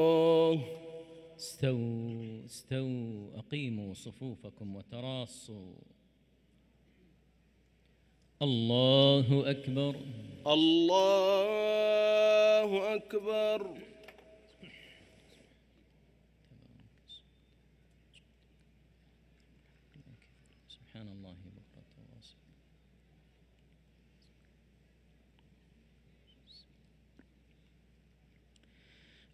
استووا استووا أقيموا صفوفكم وتراصوا الله أكبر الله أكبر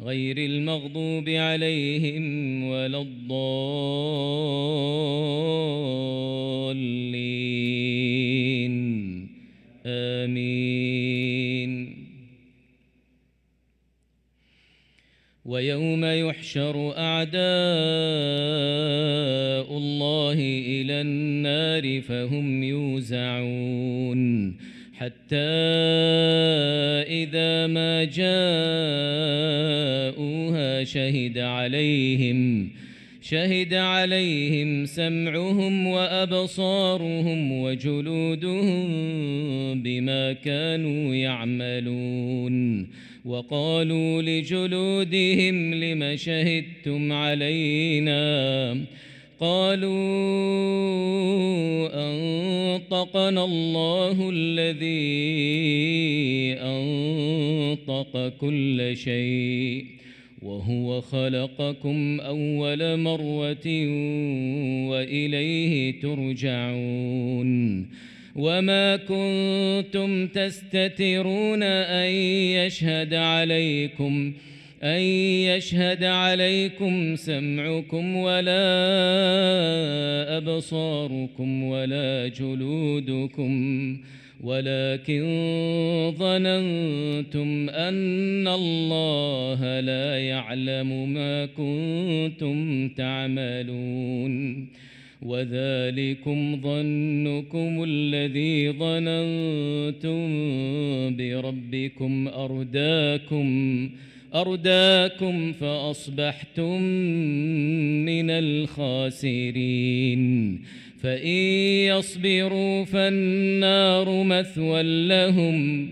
غير المغضوب عليهم ولا الضالين آمين ويوم يحشر أعداء الله إلى النار فهم يوزعون حتى إذا ما جاءوها شهد عليهم شهد عليهم سمعهم وأبصارهم وجلودهم بما كانوا يعملون وقالوا لجلودهم لم شهدتم علينا قالوا أنطقنا الله الذي أنطق كل شيء وهو خلقكم أول مرة وإليه ترجعون وما كنتم تستترون أن يشهد عليكم أنه أن يشهد عليكم سمعكم ولا أبصاركم ولا جلودكم ولكن ظننتم أن الله لا يعلم ما كنتم تعملون وذلكم ظنكم الذي ظننتم بربكم أرداكم ۖ أرداكم فأصبحتم من الخاسرين فإن يصبروا فالنار مثوى لهم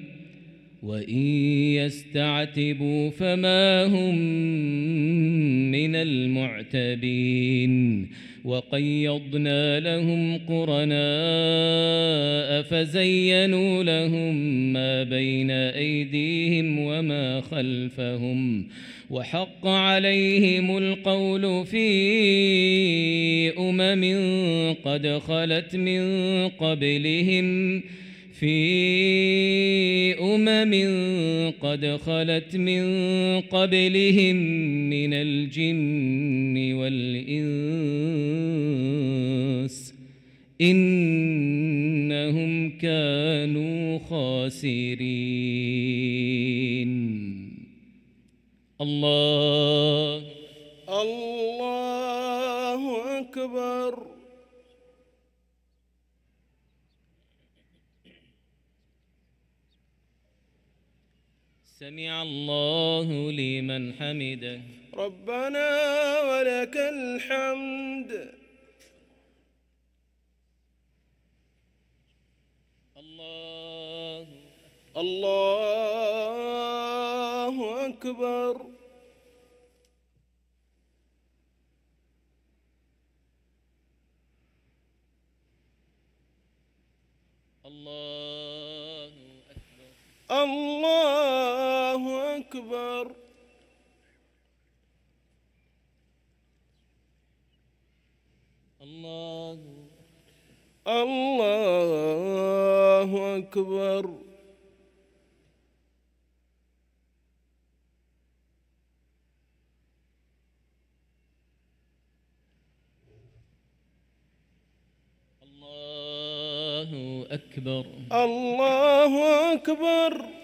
وَإِن يَسْتَعْتِبُوا فَمَا هُمْ مِنَ الْمُعْتَبِينَ وَقَيَّضْنَا لَهُمْ قُرَنَاءَ فَزَيَّنُوا لَهُم مَّا بَيْنَ أَيْدِيهِمْ وَمَا خَلْفَهُمْ وَحَقَّ عَلَيْهِمُ الْقَوْلُ فِي أُمَمٍ قَدْ خَلَتْ مِن قَبْلِهِمْ ۖ في أمم قد خلت من قبلهم من الجن والإنس إنهم كانوا خاسرين الله الله أكبر سمع الله لمن حمده ربنا ولك الحمد الله الله أكبر الله أكبر الله أكبر الله الله أكبر الله أكبر الله أكبر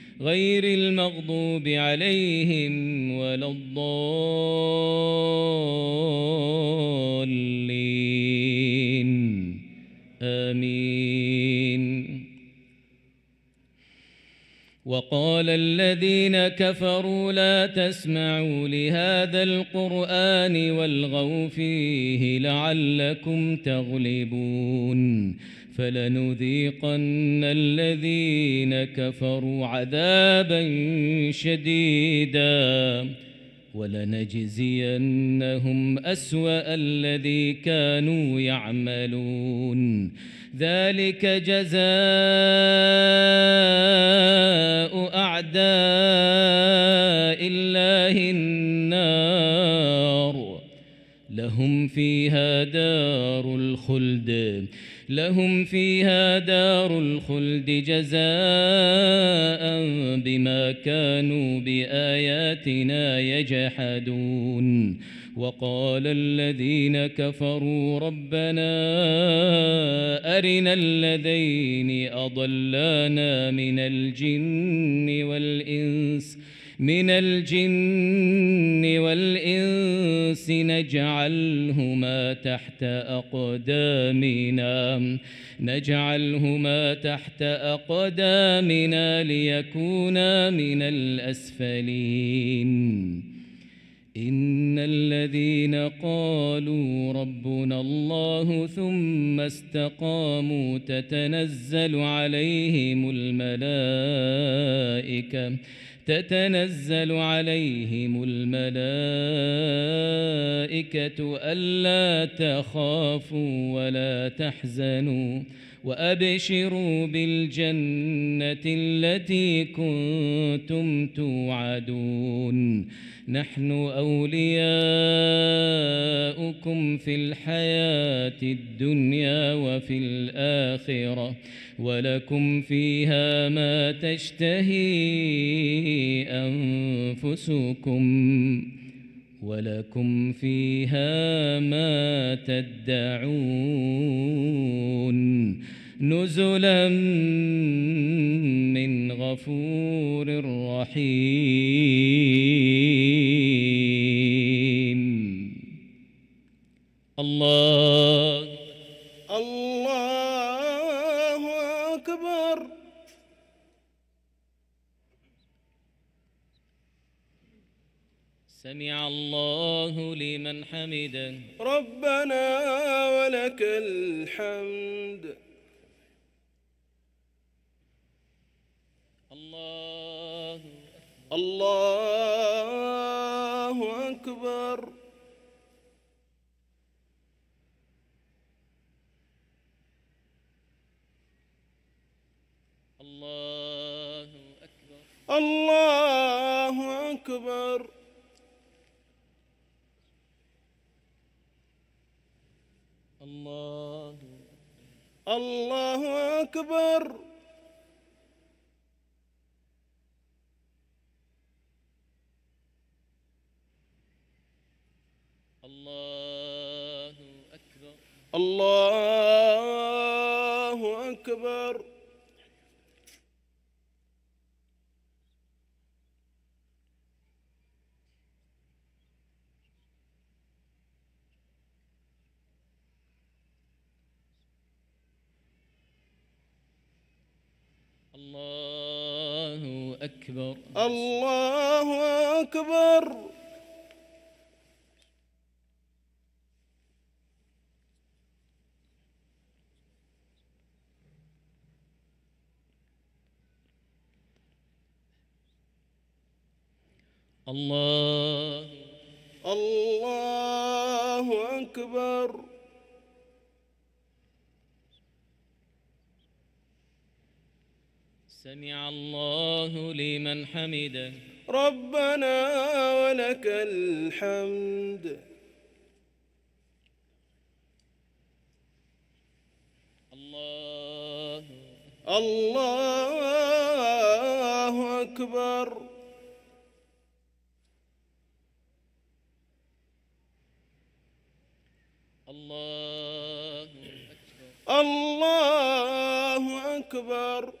غير المغضوب عليهم ولا الضالين آمين وقال الذين كفروا لا تسمعوا لهذا القرآن والغوا فيه لعلكم تغلبون فلنذيقن الذين كفروا عذابا شديدا ولنجزينهم أسوأ الذي كانوا يعملون ذلك جزاء أعداء الله النار لهم فيها دار الخلد لهم فيها دار الخلد جزاء بما كانوا بآياتنا يجحدون وقال الذين كفروا ربنا أرنا الذين أضلانا من الجن والإنس من الجن والإنس نجعلهما تحت أقدامنا نجعلهما تحت أقدامنا ليكونا من الأسفلين إن الذين قالوا ربنا الله ثم استقاموا تتنزل عليهم الملائكة تتنزل عليهم الملائكة ألا تخافوا ولا تحزنوا وأبشروا بالجنة التي كنتم توعدون نحن أولياؤكم في الحياة الدنيا وفي الآخرة ولكم فيها ما تشتهي أنفسكم ولكم فيها ما تدعون نزلا من غفور رحيم الله الله أكبر سمع الله لمن حمده ربنا ولك الحمد الله الله أكبر الله أكبر الله أكبر الله الله أكبر الله أكبر الله أكبر الله أكبر الله أكبر الله الله أكبر سمع الله لمن حمده ربنا ولك الحمد الله الله أكبر الله أكبر الله أكبر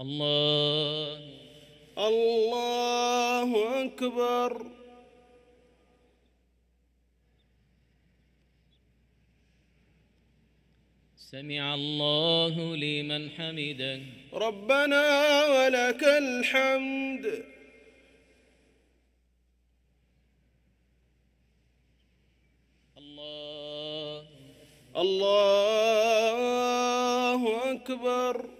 الله الله أكبر سمع الله لمن حمده ربنا ولك الحمد الله الله أكبر